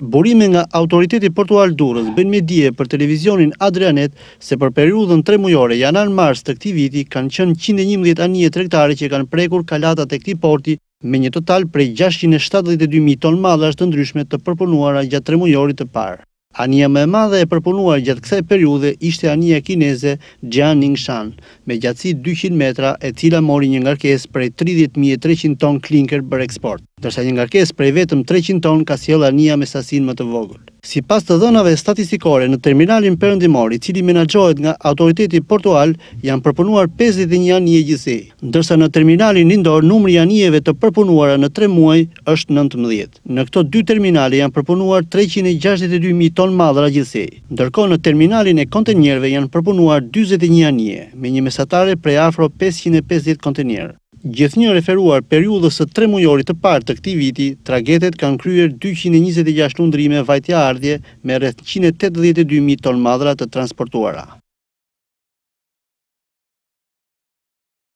Burime nga autoriteti portual durës bënë me dje për televizionin Adrianet se për periudhën tre mujore janan mars të këti viti kanë qënë 111 anije trektare që kanë prekur kalatat e këti porti me një total prej 672.000 ton madhash të ndryshme të përpunuara gjatë tre mujori të parë. Anija më e madhe e përpunuar gjatë kësaj periude ishte anija kineze Jian Ningshan, me gjatësi 200 metra e cila mori një ngarkes prej 30.300 ton klinker për eksport, dërsa një ngarkes prej vetëm 300 ton ka sjell anija me sasin më të vogullë. Si pas të dhënave statistikore në terminalin përëndimor i cili menagjohet nga autoriteti portual janë përpunuar 51 janë një gjithse, ndërsa në terminalin indor numri janë njëve të përpunuara në tre muaj është 19. Në këto dy terminali janë përpunuar 362.000 ton madhra gjithse, ndërko në terminalin e kontenjerve janë përpunuar 21 janë një, me një mesatare pre afro 550 kontenjerë. Gjithë një referuar periudhës të tre mujorit të partë të këti viti, tragetet kanë kryer 226 nëndrime vajtja ardje me rrët 182.000 ton madra të transportuara.